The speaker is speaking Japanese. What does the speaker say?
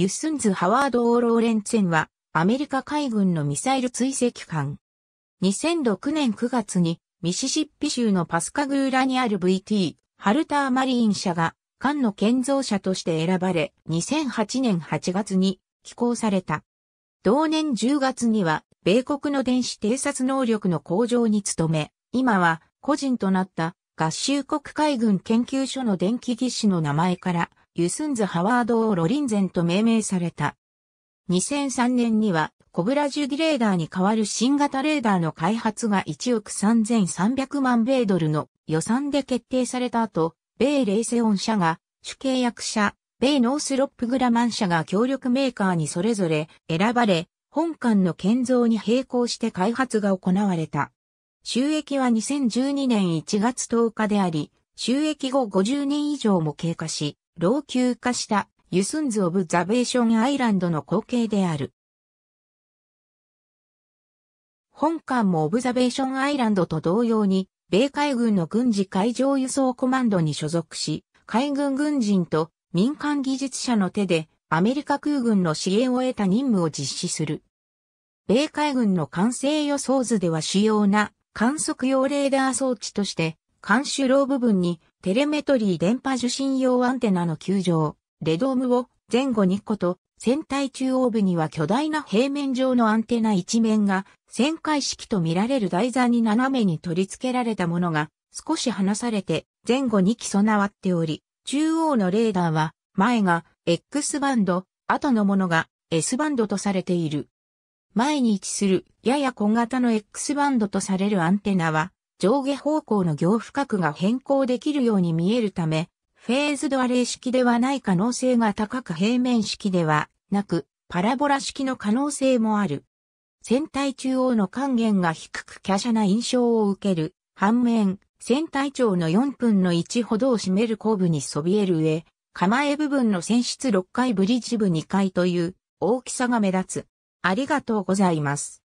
ユッスンズ・ハワード・オー・ローレンツェンは、アメリカ海軍のミサイル追跡艦。2006年9月に、ミシシッピ州のパスカグーラにある VT、ハルター・マリーン社が、艦の建造者として選ばれ、2008年8月に寄港された。同年10月には、米国の電子偵察能力の向上に努め、今は個人となった合衆国海軍研究所の電気技師の名前から、ユスンズ・ハワード・オー・ロリンゼンと命名された。2003年には、コブラジュディレーダーに代わる新型レーダーの開発が1億3300万米ドルの予算で決定された後、米レイセオン社が主契約者、米ノースロップグラマン社が協力メーカーにそれぞれ選ばれ、本館の建造に並行して開発が行われた。収益は2012年1月10日であり、収益後50年以上も経過し、老朽化したユスンズ・オブ・ザ・ベーション・アイランドの光景である。本館もオブザベーションアイランドと同様に、米海軍の軍事海上輸送コマンドに所属し、海軍軍人と民間技術者の手でアメリカ空軍の支援を得た任務を実施する。米海軍の完成予想図では主要な観測用レーダー装置として監修ー部分にテレメトリー電波受信用アンテナの球場、レドームを前後2個と、船体中央部には巨大な平面上のアンテナ一面が、旋回式と見られる台座に斜めに取り付けられたものが、少し離されて前後に基備わっており、中央のレーダーは、前が X バンド、後のものが S バンドとされている。前に位置するやや小型の X バンドとされるアンテナは、上下方向の行負角が変更できるように見えるため、フェーズドアレイ式ではない可能性が高く平面式ではなく、パラボラ式の可能性もある。船体中央の還元が低く華奢な印象を受ける。反面、船体長の4分の1ほどを占める後部にそびえる上、構え部分の船室6階ブリッジ部2階という大きさが目立つ。ありがとうございます。